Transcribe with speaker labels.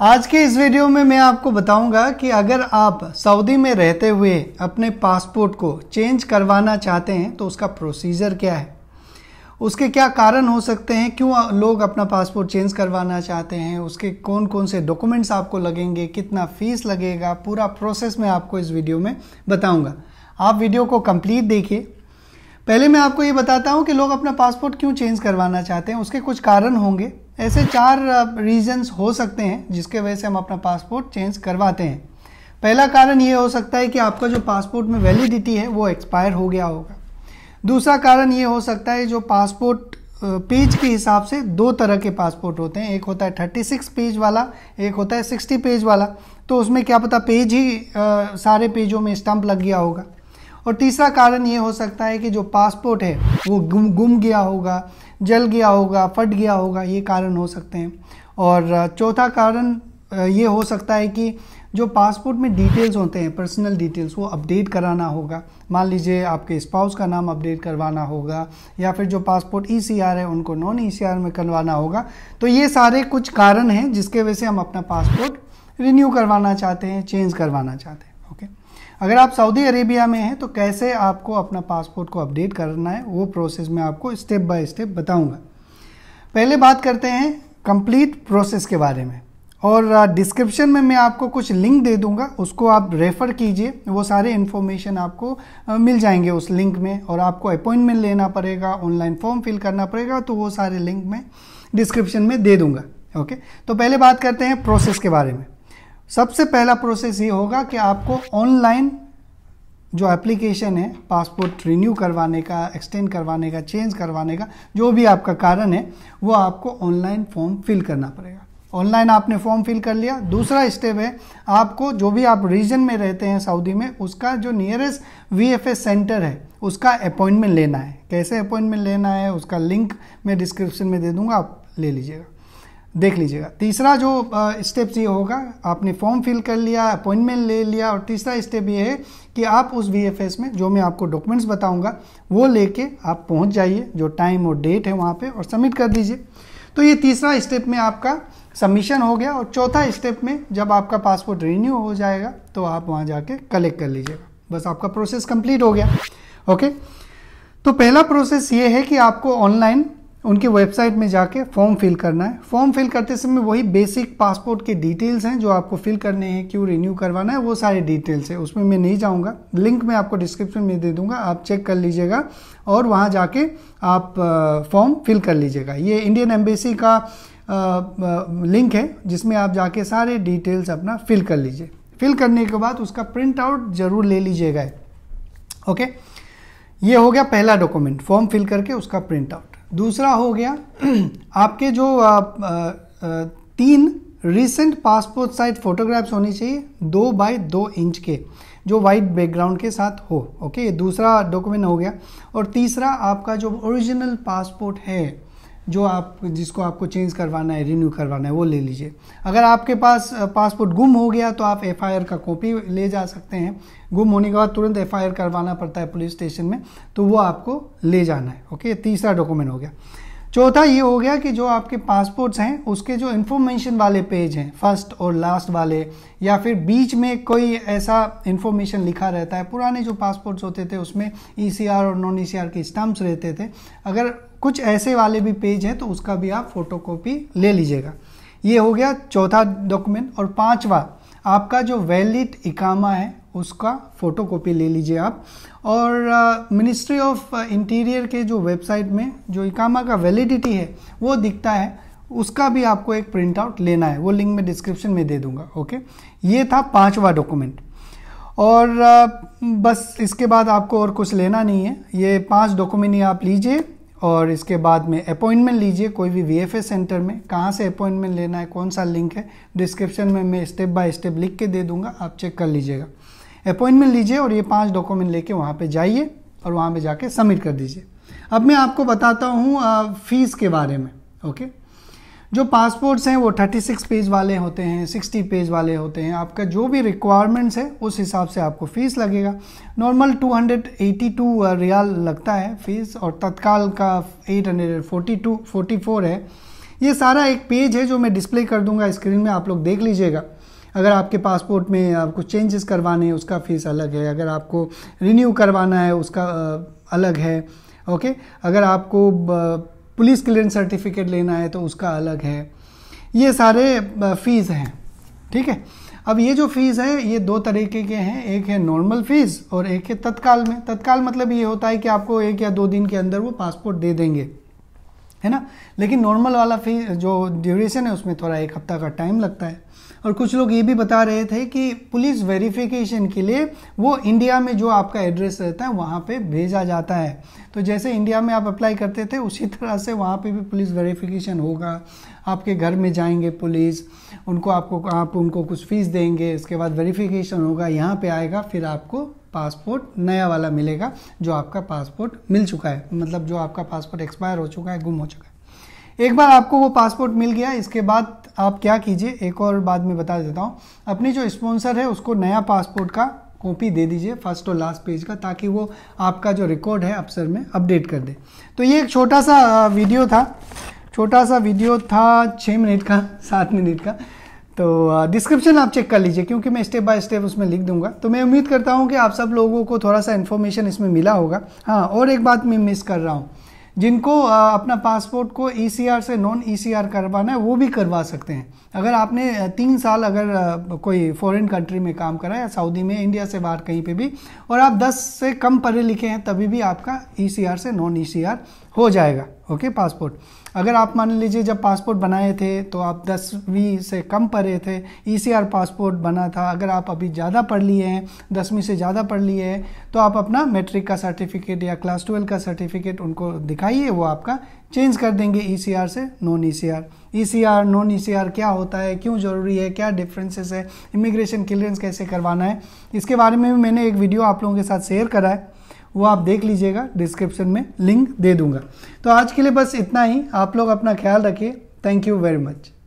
Speaker 1: आज के इस वीडियो में मैं आपको बताऊंगा कि अगर आप सऊदी में रहते हुए अपने पासपोर्ट को चेंज करवाना चाहते हैं तो उसका प्रोसीजर क्या है उसके क्या कारण हो सकते हैं क्यों लोग अपना पासपोर्ट चेंज करवाना चाहते हैं उसके कौन कौन से डॉक्यूमेंट्स आपको लगेंगे कितना फीस लगेगा पूरा प्रोसेस मैं आपको इस वीडियो में बताऊंगा आप वीडियो को कंप्लीट देखिए पहले मैं आपको ये बताता हूँ कि लोग अपना पासपोर्ट क्यों चेंज करवाना चाहते हैं उसके कुछ कारण होंगे ऐसे चार रीजंस हो सकते हैं जिसके वजह से हम अपना पासपोर्ट चेंज करवाते हैं पहला कारण ये हो सकता है कि आपका जो पासपोर्ट में वैलिडिटी है वो एक्सपायर हो गया होगा दूसरा कारण ये हो सकता है जो पासपोर्ट पेज के हिसाब से दो तरह के पासपोर्ट होते हैं एक होता है 36 पेज वाला एक होता है 60 पेज वाला तो उसमें क्या पता पेज ही आ, सारे पेजों में स्टम्प लग गया होगा और तीसरा कारण ये हो सकता है कि जो पासपोर्ट है वो गुम गुम गया होगा जल गया होगा फट गया होगा ये कारण हो सकते हैं और चौथा कारण ये हो सकता है कि जो पासपोर्ट में डिटेल्स होते हैं पर्सनल डिटेल्स वो अपडेट कराना होगा मान लीजिए आपके स्पाउस का नाम अपडेट करवाना होगा या फिर जो पासपोर्ट ई e है उनको नॉन ई e में करवाना होगा तो ये सारे कुछ कारण हैं जिसके वजह से हम अपना पासपोर्ट रिन्यू करवाना चाहते हैं चेंज करवाना चाहते हैं अगर आप सऊदी अरेबिया में हैं तो कैसे आपको अपना पासपोर्ट को अपडेट करना है वो प्रोसेस मैं आपको स्टेप बाय स्टेप बताऊंगा पहले बात करते हैं कंप्लीट प्रोसेस के बारे में और डिस्क्रिप्शन में मैं आपको कुछ लिंक दे दूंगा उसको आप रेफ़र कीजिए वो सारे इन्फॉर्मेशन आपको मिल जाएंगे उस लिंक में और आपको अपॉइंटमेंट लेना पड़ेगा ऑनलाइन फॉर्म फिल करना पड़ेगा तो वो सारे लिंक मैं डिस्क्रिप्शन में दे दूंगा ओके तो पहले बात करते हैं प्रोसेस के बारे में सबसे पहला प्रोसेस ये होगा कि आपको ऑनलाइन जो एप्लीकेशन है पासपोर्ट रिन्यू करवाने का एक्सटेंड करवाने का चेंज करवाने का जो भी आपका कारण है वो आपको ऑनलाइन फॉर्म फिल करना पड़ेगा ऑनलाइन आपने फॉर्म फिल कर लिया दूसरा स्टेप है आपको जो भी आप रीजन में रहते हैं सऊदी में उसका जो नियरेस्ट वी सेंटर है उसका अपॉइंटमेंट लेना है कैसे अपॉइंटमेंट लेना है उसका लिंक मैं डिस्क्रिप्शन में दे दूंगा आप ले लीजिएगा देख लीजिएगा तीसरा जो स्टेप ये होगा आपने फॉर्म फिल कर लिया अपॉइंटमेंट ले लिया और तीसरा स्टेप ये है कि आप उस वी में जो मैं आपको डॉक्यूमेंट्स बताऊंगा वो लेके आप पहुंच जाइए जो टाइम और डेट है वहाँ पे और सबमिट कर दीजिए तो ये तीसरा स्टेप में आपका सबमिशन हो गया और चौथा स्टेप में जब आपका पासपोर्ट रिन्यू हो जाएगा तो आप वहाँ जाके कलेक्ट कर लीजिएगा बस आपका प्रोसेस कंप्लीट हो गया ओके तो पहला प्रोसेस ये है कि आपको ऑनलाइन उनकी वेबसाइट में जाके फॉर्म फिल करना है फॉर्म फिल करते समय वही बेसिक पासपोर्ट के डिटेल्स हैं जो आपको फिल करने हैं क्यों रिन्यू करवाना है वो सारे डिटेल्स है उसमें मैं नहीं जाऊँगा लिंक मैं आपको डिस्क्रिप्शन में दे दूंगा आप चेक कर लीजिएगा और वहाँ जाके आप फॉर्म फिल कर लीजिएगा ये इंडियन एम्बेसी का लिंक है जिसमें आप जाके सारे डिटेल्स अपना फिल कर लीजिए फिल करने के बाद उसका प्रिंट आउट जरूर ले लीजिएगा ओके ये हो गया पहला डॉक्यूमेंट फॉर्म फिल करके उसका प्रिंट आउट दूसरा हो गया आपके जो आ, आ, तीन रिसेंट पासपोर्ट साइज फोटोग्राफ्स होनी चाहिए दो बाई दो इंच के जो वाइट बैकग्राउंड के साथ हो ओके ये दूसरा डॉक्यूमेंट हो गया और तीसरा आपका जो ओरिजिनल पासपोर्ट है जो आप जिसको आपको चेंज करवाना है रिन्यू करवाना है वो ले लीजिए अगर आपके पास पासपोर्ट गुम हो गया तो आप एफआईआर का कॉपी ले जा सकते हैं गुम होने के बाद तुरंत एफआईआर करवाना पड़ता है पुलिस स्टेशन में तो वो आपको ले जाना है ओके तीसरा डॉक्यूमेंट हो गया चौथा ये हो गया कि जो आपके पासपोर्ट्स हैं उसके जो इन्फॉर्मेशन वाले पेज हैं फर्स्ट और लास्ट वाले या फिर बीच में कोई ऐसा इन्फॉर्मेशन लिखा रहता है पुराने जो पासपोर्ट्स होते थे उसमें ई e और नॉन ई के स्टम्प्स रहते थे अगर कुछ ऐसे वाले भी पेज हैं तो उसका भी आप फोटो ले लीजिएगा ये हो गया चौथा डॉक्यूमेंट और पाँचवा आपका जो वैलिड इकामा है उसका फ़ोटोकॉपी ले लीजिए आप और मिनिस्ट्री ऑफ इंटीरियर के जो वेबसाइट में जो इकामा का वैलिडिटी है वो दिखता है उसका भी आपको एक प्रिंट आउट लेना है वो लिंक मैं डिस्क्रिप्शन में दे दूंगा ओके ये था पांचवा डॉक्यूमेंट और बस इसके बाद आपको और कुछ लेना नहीं है ये पांच डॉक्यूमेंट ही आप लीजिए और इसके बाद में अपॉइंटमेंट लीजिए कोई भी वी सेंटर में कहाँ से अपॉइंटमेंट लेना है कौन सा लिंक है डिस्क्रिप्शन में मैं स्टेप बाय स्टेप लिख के दे दूंगा आप चेक कर लीजिएगा अपॉइंटमेंट लीजिए और ये पांच डॉक्यूमेंट लेके वहाँ पे जाइए और वहाँ पे जाके सबमिट कर दीजिए अब मैं आपको बताता हूँ फ़ीस के बारे में ओके जो पासपोर्ट्स हैं वो 36 पेज वाले होते हैं 60 पेज वाले होते हैं आपका जो भी रिक्वायरमेंट्स है उस हिसाब से आपको फ़ीस लगेगा नॉर्मल 282 रियाल लगता है फ़ीस और तत्काल का 842 44 है ये सारा एक पेज है जो मैं डिस्प्ले कर दूंगा स्क्रीन में आप लोग देख लीजिएगा अगर आपके पासपोर्ट में आपको uh, चेंजेस करवाने हैं उसका फ़ीस अलग है अगर आपको रिन्यू करवाना है उसका uh, अलग है ओके अगर आपको uh, पुलिस क्लियरेंस सर्टिफिकेट लेना है तो उसका अलग है ये सारे फीस हैं ठीक है अब ये जो फीस है ये दो तरीके के हैं एक है नॉर्मल फीस और एक है तत्काल में तत्काल मतलब ये होता है कि आपको एक या दो दिन के अंदर वो पासपोर्ट दे देंगे है ना लेकिन नॉर्मल वाला फीस जो ड्यूरेशन है उसमें थोड़ा एक हफ्ता का टाइम लगता है और कुछ लोग ये भी बता रहे थे कि पुलिस वेरिफिकेशन के लिए वो इंडिया में जो आपका एड्रेस रहता है वहाँ पे भेजा जाता है तो जैसे इंडिया में आप अप्लाई करते थे उसी तरह से वहाँ पे भी पुलिस वेरिफिकेशन होगा आपके घर में जाएंगे पुलिस उनको आपको आप उनको कुछ फ़ीस देंगे इसके बाद वेरिफिकेशन होगा यहाँ पे आएगा फिर आपको पासपोर्ट नया वाला मिलेगा जो आपका पासपोर्ट मिल चुका है मतलब जो आपका पासपोर्ट एक्सपायर हो चुका है गुम हो चुका है एक बार आपको वो पासपोर्ट मिल गया इसके बाद आप क्या कीजिए एक और बाद में बता देता हूँ अपनी जो स्पॉन्सर है उसको नया पासपोर्ट का कॉपी दे दीजिए फर्स्ट और लास्ट पेज का ताकि वो आपका जो रिकॉर्ड है अफसर में अपडेट कर दे तो ये एक छोटा सा वीडियो था छोटा सा वीडियो था छः मिनट का सात मिनट का तो डिस्क्रिप्शन आप चेक कर लीजिए क्योंकि मैं स्टेप बाय स्टेप उसमें लिख दूंगा तो मैं उम्मीद करता हूँ कि आप सब लोगों को थोड़ा सा इन्फॉर्मेशन इसमें मिला होगा हाँ और एक बात मैं मिस कर रहा हूँ जिनको अपना पासपोर्ट को ई e से नॉन ई करवाना है वो भी करवा सकते हैं अगर आपने तीन साल अगर कोई फॉरेन कंट्री में काम करा या सऊदी में इंडिया से बाहर कहीं पे भी और आप 10 से कम पढ़े लिखे हैं तभी भी आपका ई e से नॉन ई हो जाएगा ओके पासपोर्ट अगर आप मान लीजिए जब पासपोर्ट बनाए थे तो आप दसवीं से कम पढ़े थे ई e पासपोर्ट बना था अगर आप अभी ज़्यादा पढ़ लिए हैं दसवीं से ज़्यादा पढ़ लिए हैं तो आप अपना मैट्रिक का सर्टिफिकेट या क्लास ट्वेल्व का सर्टिफिकेट उनको दिखाइए वो आपका चेंज कर देंगे ई e से non E C non E क्या होता है क्यों ज़रूरी है क्या डिफरेंसेस है इमिग्रेशन क्लियरेंस कैसे करवाना है इसके बारे में भी मैंने एक वीडियो आप लोगों के साथ शेयर करा है वो आप देख लीजिएगा डिस्क्रिप्शन में लिंक दे दूंगा तो आज के लिए बस इतना ही आप लोग अपना ख्याल रखिए थैंक यू वेरी मच